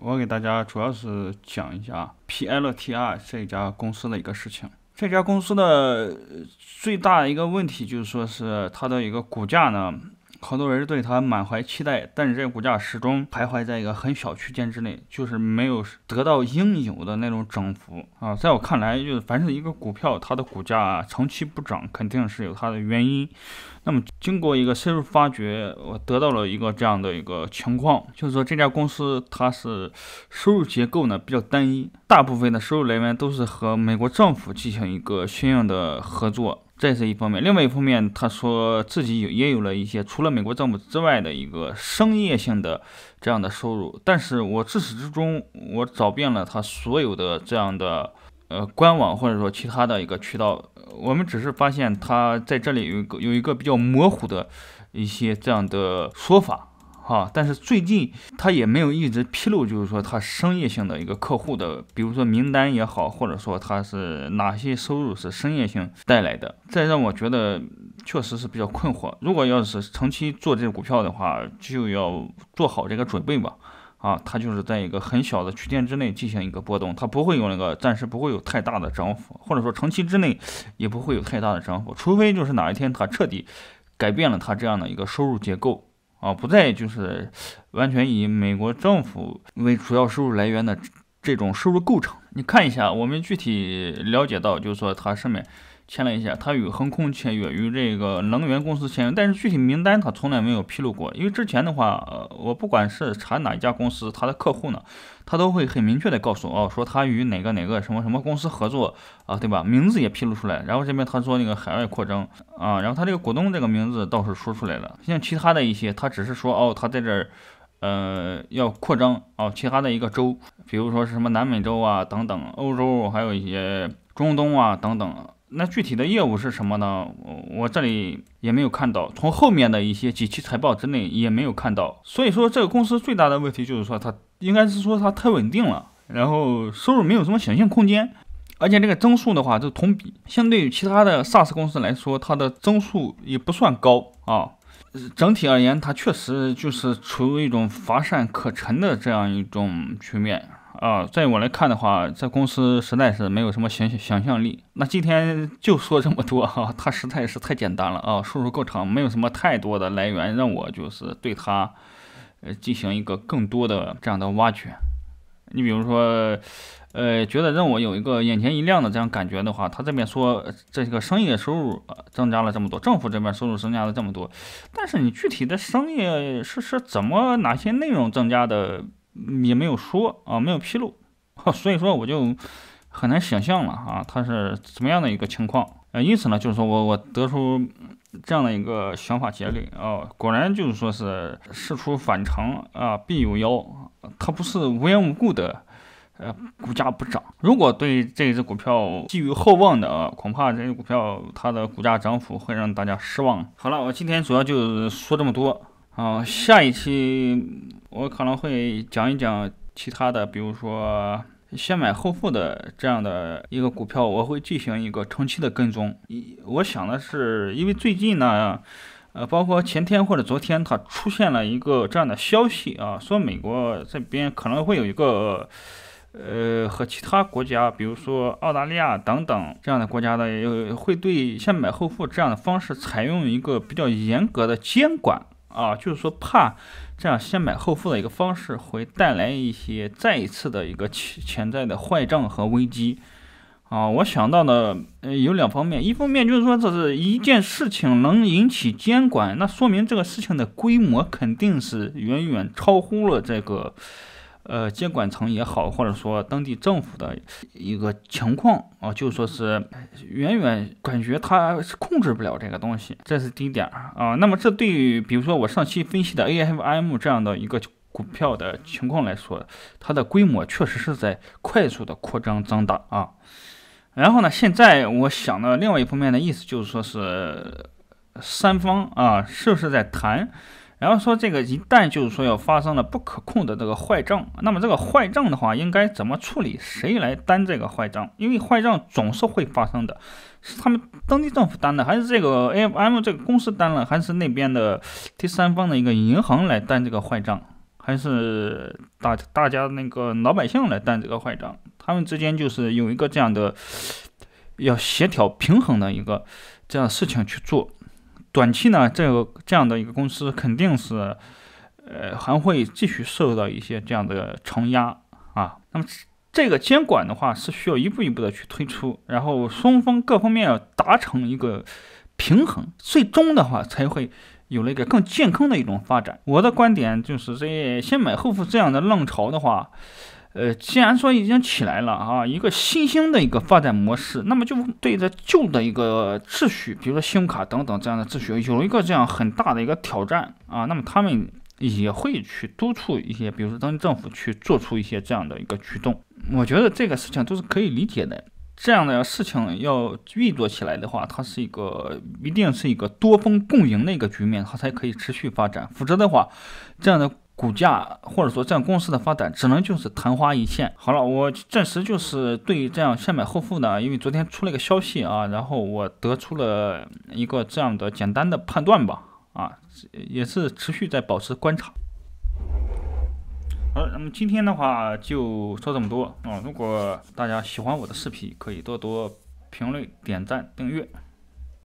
我给大家主要是讲一下 PLTR 这家公司的一个事情。这家公司的最大的一个问题就是说是它的一个股价呢。好多人对它满怀期待，但是这股价始终徘徊在一个很小区间之内，就是没有得到应有的那种涨幅啊。在我看来，就是凡是一个股票它的股价长期不涨，肯定是有它的原因。那么经过一个深入发掘，我得到了一个这样的一个情况，就是说这家公司它是收入结构呢比较单一，大部分的收入来源都是和美国政府进行一个相应的合作。这是一方面，另外一方面，他说自己有也有了一些除了美国政府之外的一个商业性的这样的收入。但是我自始至终，我找遍了他所有的这样的呃官网或者说其他的一个渠道，我们只是发现他在这里有一个有一个比较模糊的一些这样的说法。哈，但是最近他也没有一直披露，就是说他商业性的一个客户的，比如说名单也好，或者说他是哪些收入是商业性带来的，这让我觉得确实是比较困惑。如果要是长期做这个股票的话，就要做好这个准备吧。啊，他就是在一个很小的区间之内进行一个波动，他不会有那个暂时不会有太大的涨幅，或者说长期之内也不会有太大的涨幅，除非就是哪一天他彻底改变了他这样的一个收入结构。啊，不再就是完全以美国政府为主要收入来源的这种收入构成。你看一下，我们具体了解到，就是说它上面。签了一下，他与恒空签约，与这个能源公司签约，但是具体名单他从来没有披露过。因为之前的话，呃，我不管是查哪一家公司，他的客户呢，他都会很明确的告诉我，哦，说他与哪个哪个什么什么公司合作啊，对吧？名字也披露出来。然后这边他说那个海外扩张啊，然后他这个股东这个名字倒是说出来了。像其他的一些，他只是说哦，他在这儿，呃，要扩张哦，其他的一个州，比如说是什么南美洲啊等等，欧洲还有一些中东啊等等。那具体的业务是什么呢？我我这里也没有看到，从后面的一些几期财报之内也没有看到。所以说，这个公司最大的问题就是说，它应该是说它太稳定了，然后收入没有什么想象空间，而且这个增速的话，就同比相对于其他的 SaaS 公司来说，它的增速也不算高啊。整体而言，它确实就是处于一种乏善可陈的这样一种局面。啊，在我来看的话，这公司实在是没有什么想想象力。那今天就说这么多哈，它实在是太简单了啊，收入过程没有什么太多的来源让我就是对它呃进行一个更多的这样的挖掘。你比如说，呃，觉得让我有一个眼前一亮的这样感觉的话，他这边说这个商业收入增加了这么多，政府这边收入增加了这么多，但是你具体的商业是是怎么哪些内容增加的？也没有说啊，没有披露，所以说我就很难想象了啊，它是怎么样的一个情况？呃，因此呢，就是说我我得出这样的一个想法结论啊，果然就是说是事出反常啊，必有妖，它不是无缘无故的呃，股价不涨。如果对这只股票寄予厚望的啊，恐怕这只股票它的股价涨幅会让大家失望。好了，我今天主要就说这么多。好，下一期我可能会讲一讲其他的，比如说先买后付的这样的一个股票，我会进行一个长期的跟踪。一，我想的是，因为最近呢，呃，包括前天或者昨天，它出现了一个这样的消息啊，说美国这边可能会有一个呃和其他国家，比如说澳大利亚等等这样的国家的，有会对先买后付这样的方式采用一个比较严格的监管。啊，就是说怕这样先买后付的一个方式会带来一些再一次的一个潜潜在的坏账和危机啊！我想到的有两方面，一方面就是说这是一件事情能引起监管，那说明这个事情的规模肯定是远远超乎了这个。呃，监管层也好，或者说当地政府的一个情况啊，就说是远远感觉他是控制不了这个东西，这是第一点啊。那么，这对于比如说我上期分析的 A F M 这样的一个股票的情况来说，它的规模确实是在快速的扩张增大啊。然后呢，现在我想的另外一方面的意思就是说是三方啊，是不是在谈？然后说这个一旦就是说要发生了不可控的这个坏账，那么这个坏账的话应该怎么处理？谁来担这个坏账？因为坏账总是会发生的是他们当地政府担的，还是这个 A F M 这个公司担了，还是那边的第三方的一个银行来担这个坏账，还是大大家那个老百姓来担这个坏账？他们之间就是有一个这样的要协调平衡的一个这样事情去做。短期呢，这个这样的一个公司肯定是，呃，还会继续受到一些这样的承压啊。那么这个监管的话是需要一步一步的去推出，然后双方各方面要达成一个平衡，最终的话才会有了一个更健康的一种发展。我的观点就是这先买后付这样的浪潮的话。呃，既然说已经起来了啊，一个新兴的一个发展模式，那么就对着旧的一个秩序，比如说信用卡等等这样的秩序，有一个这样很大的一个挑战啊，那么他们也会去督促一些，比如说当地政府去做出一些这样的一个举动。我觉得这个事情都是可以理解的。这样的事情要运作起来的话，它是一个一定是一个多方共赢的一个局面，它才可以持续发展。否则的话，这样的。股价或者说这样公司的发展，只能就是昙花一现。好了，我暂时就是对这样先买后付呢，因为昨天出了一个消息啊，然后我得出了一个这样的简单的判断吧，啊，也是持续在保持观察。好那么今天的话就说这么多啊。如果大家喜欢我的视频，可以多多评论、点赞、订阅。